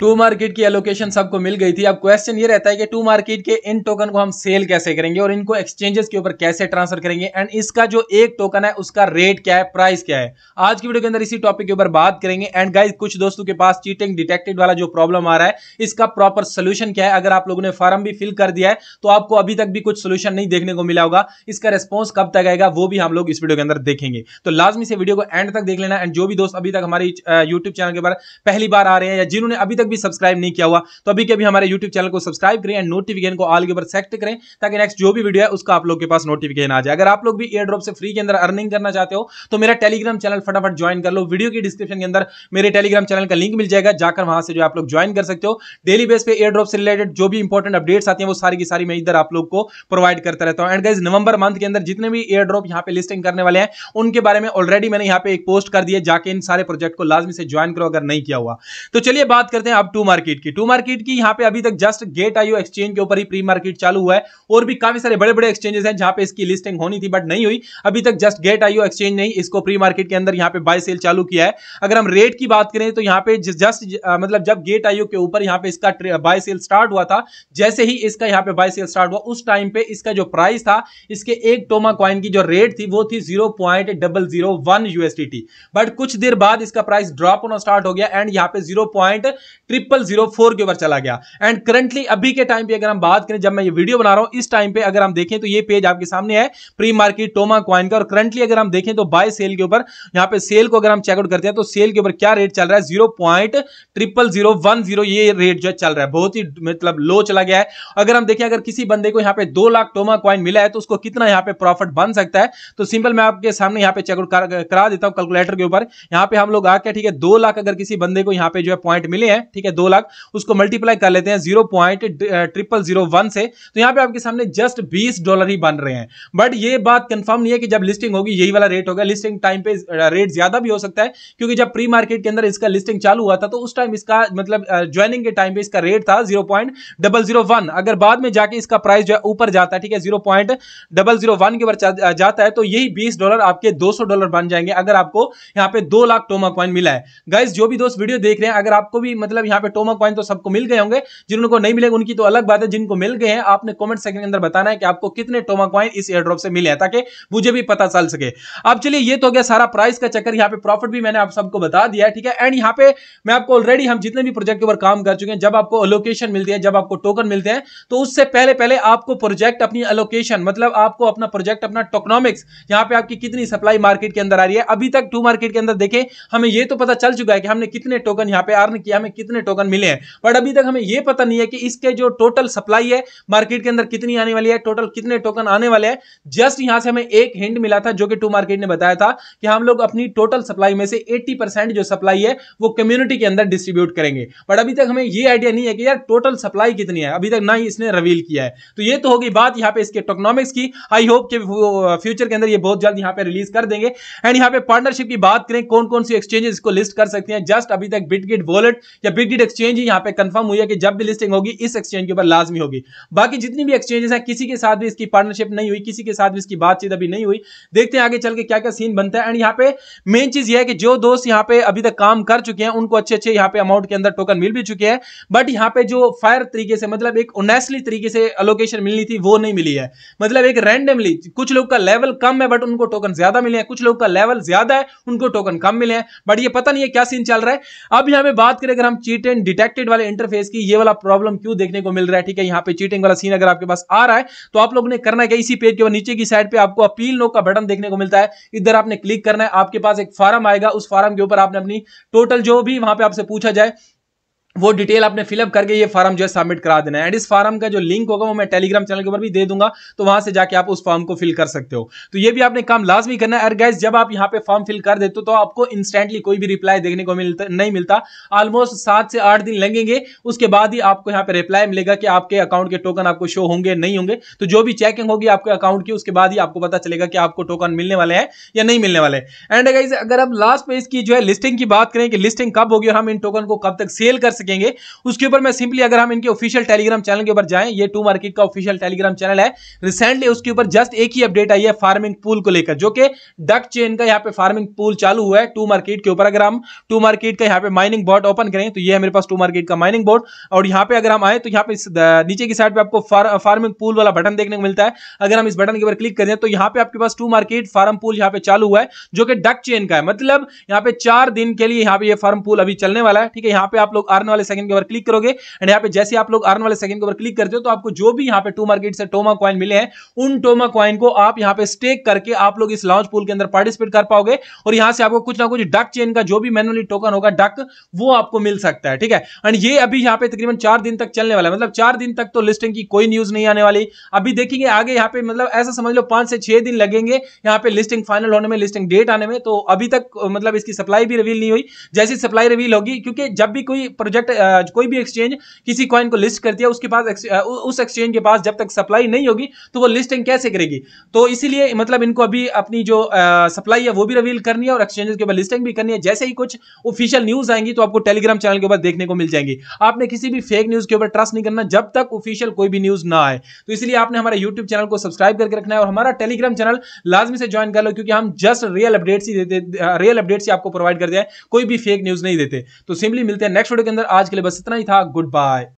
to Tomarket की allocation सबको मिल गई थी अब क्वेश्चन ये रहता है कि टू मार्केट के इन टोकन को हम सेल कैसे करेंगे और इनको एक्सचेंजेस के ऊपर कैसे ट्रांसफर करेंगे एंड इसका जो एक टोकन है उसका रेट क्या है प्राइस क्या है आज की वीडियो के अंदर इसी टॉपिक के ऊपर बात करेंगे एंड गाइज कुछ दोस्तों के पास चीटिंग डिटेक्टेड वाला जो प्रॉब्लम आ रहा है इसका प्रॉपर सोल्यूशन क्या है अगर आप लोगों ने फॉर्म भी फिल कर दिया है तो आपको अभी तक भी कुछ सोल्यूशन नहीं देखने को मिला होगा इसका रिस्पॉन्स कब तक आएगा वो भी हम लोग इस वीडियो के अंदर देखेंगे तो लाजमी से वीडियो को एंड तक देख लेना एंड जो भी दोस्त अभी तक हमारी यूट्यूब चैनल के ऊपर पहली बार आ रहे हैं या जिन्होंने अभी तक तक भी सब्सक्राइब नहीं किया हुआ तो अभी के अभी हमारे यूट्यूब चैनल को सब्सक्राइब करें एंड नोटिफिकेशन को ऑल के ऊपर सेक्ट करें ताकि नेक्स्ट जो भी वीडियो है उसका आप लोग के पास नोटिफिकेशन आ जाए अगर आप लोग भी एयर ड्रॉप से फ्री के अंदर अर्निंग करना चाहते हो तो मेरा टेलीग्राम चैनल फटाफट ज्वाइन कर लो वीडियो की डिस्क्रिप्शन के अंदर मेरे टेलीग्राम चैनल का लिंक मिल जाएगा जाकर वहां से जो आप लोग ज्वाइन कर सकते हो डेली बेस पे एयर ड्रॉप से रिलेटेड जो भी इंपॉर्टेंट अपडेट्स आती है वो सारी की सारी मैं इधर आप लोग को प्रोवाइड करता रहता हूँ एंड गाइज नवंबर मंथ के अंदर जितने भी एयर ड्रॉप यहाँ पे लिस्टिंग करने वाले हैं उनके बारे में ऑलरेडी मैंने यहाँ पे एक पोस्ट कर दिया जाके इन सारे प्रोजेक्ट को लाजमी से ज्वाइन करो अगर नहीं किया हुआ तो चलिए बात करते हैं आप टू मार्केट की टू मार्केट की यहाँ पे अभी तक जस्ट गेट आईओ एक्सचेंज के ऊपर ही प्री मार्केट चालू हुआ है और भी काफी सारे बड़े बड़े एक्सचेंजेस हैं जहां पे इसकी लिस्टिंग होनी थी बट नहीं हुई अभी तक जस्ट गेट आईओ एक्सचेंज नहीं इसको प्री मार्केट के अंदर यहाँ पे बाय सेल चालू किया है अगर हम रेट की बात करें तो यहाँ पे जस्ट मतलब जब गेट आईओ के ऊपर यहाँ पे इसका बाय सेल स्टार्ट हुआ था जैसे ही इसका यहाँ पे बाय सेल स्टार्ट हुआ उस टाइम पे इसका जो प्राइस था इसके एक टोमा क्वाइन की जो रेट थी वो थी zero point double zero one USD but कुछ देर बाद इसका प्राइस ड्रॉप होना स्टार्ट हो गया एंड यहाँ पे zero point triple zero four के ऊपर चला गया एंड करंटली अभी के टाइम पे अगर हम बात करें जब मैं ये वीडियो बना रहा हूं इस टाइम पे अगर हम देखें तो ये पेज आपके सामने है प्री मार्केट टोमा क्वाइन का और करंटली अगर हम देखें तो बाय सेल के ऊपर यहाँ पे सेल को अगर हम चेकआउट करते हैं तो सेल के ऊपर क्या रेट चल रहा है zero point triple zero one zero ये रेट जो है चल रहा है बहुत ही मतलब लो चला गया है अगर हम देखें अगर किसी बंदे को यहाँ पे दो लाख टोमा क्वाइन मिला है तो उसको कितना यहाँ पे प्रॉफिट बन सकता है तो सिंपल मैं आपके सामने यहाँ पे चेकआउट करा देता हूँ कैलकुलेटर के ऊपर यहाँ पे हम लोग आके ठीक है दो लाख अगर किसी बंदे को यहाँ पे जो है पॉइंट मिले हैं ठीक है दो लाख उसको मल्टीप्लाई कर लेते हैं zero point triple zero one से तो यहाँ पे आपके सामने जस्ट बीस डॉलर ही बन रहे हैं बट ये बात कंफर्म नहीं है कि जब लिस्टिंग होगी यही वाला रेट होगा लिस्टिंग टाइम पे रेट uh, ज्यादा भी हो सकता है क्योंकि जब प्री मार्केट के अंदर इसका लिस्टिंग चालू हुआ था तो उस टाइम इसका मतलब ज्वाइनिंग uh, के टाइम पे इसका रेट था जीरो अगर बाद में जाके इसका प्राइस जो है ऊपर जाता है ठीक है zero point double zero one के ऊपर जाता है तो यही बीस डॉलर आपके दो सौ डॉलर बन जाएंगे अगर आपको यहां पे दो लाख टोमा कॉइन मिला है गाइज जो भी दोस्त वीडियो देख रहे हैं अगर आपको भी मतलब यहाँ पे टोमक पॉइंट तो सबको मिल गए होंगे जिनको नहीं मिले उनकी तो अलग बात है जिनको मिल गए हैं आपने कॉमेंट सेक्शन के अंदर बताना है कि आपको कितने टोमक पॉइंट इस एयर ड्रॉप से मिले हैं ताकि मुझे भी पता चल सके अब चलिए ये तो गया सारा प्राइस का चक्कर यहाँ पे प्रॉफिट भी मैंने आप सबको बता दिया है ठीक है एंड यहाँ पे मैं आपको ऑलरेडी हम जितने भी प्रोजेक्ट के ऊपर काम कर चुके हैं जब आपको अलोकेशन मिलती है जब आपको टोकन मिलते हैं तो उससे पहले पहले आपको प्रोजेक्ट अपनी अलोकेशन मतलब आपको अपना प्रोजेक्ट अपना टोकनॉमिक्स यहाँ पे आपकी कितनी सप्लाई मार्केट के अंदर आ रही है अभी तक टू मार्केट के अंदर देखें हमें ये तो पता चल चुका है कि हमने कितने टोकन यहाँ पे अर्न किया हमें कितने कितने टोकन मिले हैं बट अभी तक हमें यह पता नहीं है कि इसके जो टोटल सप्लाई है मार्केट के अंदर कितनी आने वाली है टोटल कितने टोकन आने वाले हैं जस्ट यहां से हमें एक हिंट मिला था जो कि टू मार्केट ने बताया था कि हम लोग अपनी टोटल सप्लाई में से एट्टी जो सप्लाई है वो कम्युनिटी के अंदर डिस्ट्रीब्यूट करेंगे बट अभी तक हमें यह आइडिया नहीं है कि यार टोटल सप्लाई कितनी है अभी तक ना ही इसने रवील किया है तो ये तो होगी बात यहाँ पे इसके टोकनॉमिक्स की आई होप के फ्यूचर के अंदर ये बहुत जल्द यहाँ पे रिलीज कर देंगे एंड यहाँ पे पार्टनरशिप की बात करें कौन कौन सी एक्सचेंजेस को लिस्ट कर सकते हैं जस्ट अभी तक बिटगिट वॉलेट या बिट लिक्विडेट एक्सचेंज यहाँ पे कंफर्म हुई है कि जब भी लिस्टिंग होगी इस एक्सचेंज के ऊपर लाजमी होगी बाकी जितनी भी एक्सचेंजेस हैं किसी के साथ भी इसकी पार्टनरशिप नहीं हुई किसी के साथ भी इसकी बातचीत अभी नहीं हुई देखते हैं आगे चल के क्या क्या सीन बनता है एंड यहाँ पे मेन चीज यह है कि जो दोस्त यहाँ पे अभी तक काम कर चुके हैं उनको अच्छे अच्छे यहाँ पे अमाउंट के अंदर टोकन मिल भी चुके हैं बट यहाँ पे जो फायर तरीके से मतलब एक ओनेस्टली तरीके से अलोकेशन मिलनी थी वो नहीं मिली है मतलब एक रैंडमली कुछ लोग का लेवल कम है बट उनको टोकन ज्यादा मिले हैं कुछ लोग का लेवल ज्यादा है उनको टोकन कम मिले हैं बट ये पता नहीं है क्या सीन चल रहा है अब यहाँ पे बात करें अगर हम चीट एंड डिटेक्टेड वाले इंटरफेस की ये वाला प्रॉब्लम क्यों देखने को मिल रहा है ठीक है यहाँ पे चीटिंग वाला सीन अगर आपके पास आ रहा है तो आप लोग ने करना क्या इसी पेज के नीचे की साइड पे आपको अपील नो का बटन देखने को मिलता है इधर आपने क्लिक करना है आपके पास एक फॉर्म आएगा उस फॉर्म के ऊपर आपने अपनी टोटल जो भी वहां पर आपसे पूछा जाए वो डिटेल आपने फिलअप करके ये फॉर्म जो है सबमिट करा देना है एंड इस फॉर्म का जो लिंक होगा वो मैं टेलीग्राम चैनल के ऊपर भी दे दूंगा तो वहां से जाके आप उस फॉर्म को फिल कर सकते हो तो ये भी आपने काम लाजमी करना है गैस जब आप यहाँ पे फॉर्म फिल कर देते हो तो आपको इंस्टेंटली कोई भी रिप्लाई देखने को मिलता नहीं मिलता ऑलमोस्ट सात से आठ दिन लगेंगे उसके बाद ही आपको यहाँ पे रिप्लाई मिलेगा कि आपके अकाउंट के टोकन आपको शो होंगे नहीं होंगे तो जो भी चेकिंग होगी आपके अकाउंट की उसके बाद ही आपको पता चलेगा कि आपको टोकन मिलने वाले हैं या नहीं मिलने वाले एंड गाइज अगर आप लास्ट पेज की जो है लिस्टिंग की बात करें कि लिस्टिंग कब होगी और हम इन टोकन को कब तक सेल कर सकते सकेंगे उसके ऊपर मैं सिंपली अगर हम इनके ऑफिशियल टेलीग्राम चैनल के ऊपर जाएं ये टू मार्केट का ऑफिशियल टेलीग्राम चैनल है रिसेंटली उसके ऊपर जस्ट एक ही अपडेट आई है फार्मिंग पूल को लेकर जो कि डक चेन का यहाँ पे फार्मिंग पूल चालू हुआ है टू मार्केट के ऊपर अगर हम टू मार्केट का यहाँ पे माइनिंग बोर्ड ओपन करें तो ये है मेरे पास टू मार्केट का माइनिंग बोर्ड और यहाँ पे अगर हम आए तो यहाँ पे नीचे की साइड पर आपको फार्मिंग पूल uh, वाला बटन देखने को मिलता है अगर हम इस बटन के ऊपर क्लिक करें तो यहाँ पे आपके पास टू मार्केट फार्म पूल यहाँ पे चालू हुआ है जो कि डक चेन का है मतलब यहाँ पे चार दिन के लिए यहाँ पे फार्म पूल अभी चलने वाला है ठीक है यहाँ पे आप लोग अर्न अर्न वाले सेकंड के ऊपर क्लिक करोगे एंड यहाँ पे जैसे आप लोग अर्न वाले सेकंड के ऊपर क्लिक करते हो तो आपको जो भी यहाँ पे टू मार्केट से टोमा कॉइन मिले हैं उन टोमा कॉइन को आप यहाँ पे स्टेक करके आप लोग इस लॉन्च पुल के अंदर पार्टिसिपेट कर पाओगे और यहाँ से आपको कुछ ना कुछ डक चेन का जो भी मैनुअली टोकन होगा डक वो आपको मिल सकता है ठीक है एंड ये अभी यहाँ पे तकरीबन चार दिन तक चलने वाला है मतलब चार दिन तक तो लिस्टिंग की कोई न्यूज नहीं आने वाली अभी देखेंगे आगे यहाँ पे मतलब ऐसा समझ लो पांच से छह दिन लगेंगे यहाँ पे लिस्टिंग फाइनल होने में लिस्टिंग डेट आने में तो अभी तक मतलब इसकी सप्लाई भी रिवील नहीं हुई जैसी सप्लाई रिवील होगी क्योंकि जब भी कोई प्रोजेक्ट प्रोजेक्ट कोई भी एक्सचेंज किसी कॉइन को लिस्ट करती है उसके पास उस एक्सचेंज के पास जब तक सप्लाई नहीं होगी तो वो लिस्टिंग कैसे करेगी तो इसीलिए मतलब इनको अभी अपनी जो सप्लाई है वो भी रिवील करनी है और एक्सचेंजेस के ऊपर लिस्टिंग भी करनी है जैसे ही कुछ ऑफिशियल न्यूज आएंगी तो आपको टेलीग्राम चैनल के ऊपर देखने को मिल जाएंगी आपने किसी भी फेक न्यूज के ऊपर ट्रस्ट नहीं करना जब तक ऑफिशियल कोई भी न्यूज ना आए तो इसलिए आपने हमारे यूट्यूब चैनल को सब्सक्राइब करके रखना है और हमारा टेलीग्राम चैनल लाजमी से ज्वाइन कर लो क्योंकि हम जस्ट रियल अपडेट्स ही देते रियल अपडेट्स ही आपको प्रोवाइड कर दिया कोई भी फेक न्यूज नहीं देते तो सिंपली मिलते हैं नेक्स्ट वीडियो के अंदर आज के लिए बस इतना ही था गुड बाय